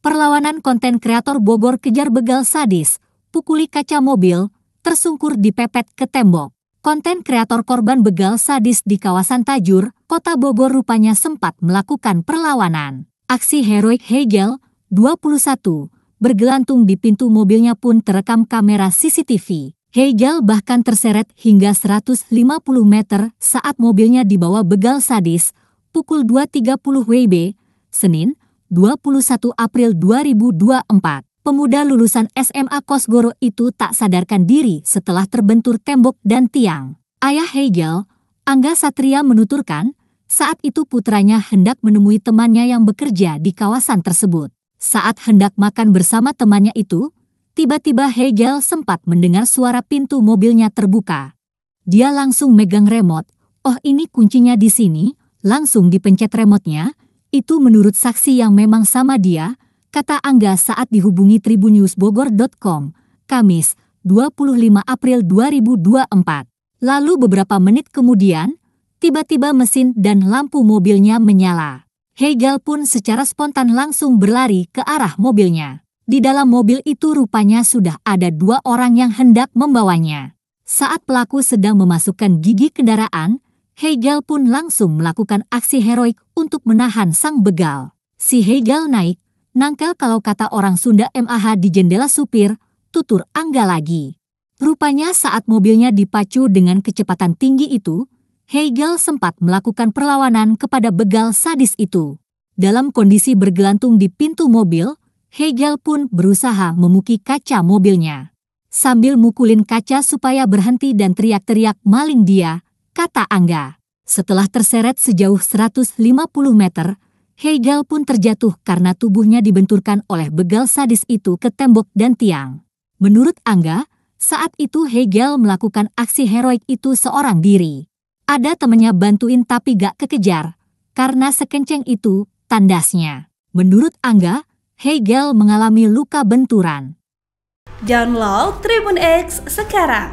Perlawanan konten kreator Bogor kejar begal sadis, pukuli kaca mobil, tersungkur dipepet ke tembok. Konten kreator korban begal sadis di kawasan Tajur, kota Bogor rupanya sempat melakukan perlawanan. Aksi heroik Hegel, 21, bergelantung di pintu mobilnya pun terekam kamera CCTV. Hegel bahkan terseret hingga 150 meter saat mobilnya dibawa begal sadis, pukul 2.30 WIB, Senin, 21 April 2024, pemuda lulusan SMA Kosgoro itu tak sadarkan diri setelah terbentur tembok dan tiang. Ayah Hegel, Angga Satria menuturkan, saat itu putranya hendak menemui temannya yang bekerja di kawasan tersebut. Saat hendak makan bersama temannya itu, tiba-tiba Hegel sempat mendengar suara pintu mobilnya terbuka. Dia langsung megang remote, oh ini kuncinya di sini, langsung dipencet remotenya, itu menurut saksi yang memang sama dia, kata Angga saat dihubungi tribunewsbogor.com, Kamis, 25 April 2024. Lalu beberapa menit kemudian, tiba-tiba mesin dan lampu mobilnya menyala. Hegel pun secara spontan langsung berlari ke arah mobilnya. Di dalam mobil itu rupanya sudah ada dua orang yang hendak membawanya. Saat pelaku sedang memasukkan gigi kendaraan, Hegel pun langsung melakukan aksi heroik untuk menahan sang begal. Si Hegel naik, nangkal kalau kata orang Sunda MAH di jendela supir, tutur Angga lagi. Rupanya saat mobilnya dipacu dengan kecepatan tinggi itu, Hegel sempat melakukan perlawanan kepada begal sadis itu. Dalam kondisi bergelantung di pintu mobil, Hegel pun berusaha memuki kaca mobilnya sambil mukulin kaca supaya berhenti dan teriak-teriak maling dia, kata Angga. Setelah terseret sejauh 150 meter, Hegel pun terjatuh karena tubuhnya dibenturkan oleh begal sadis itu ke tembok dan tiang. Menurut Angga, saat itu Hegel melakukan aksi heroik itu seorang diri. Ada temannya bantuin tapi gak kekejar, karena sekenceng itu tandasnya. Menurut Angga, Hegel mengalami luka benturan. Download Tribun X sekarang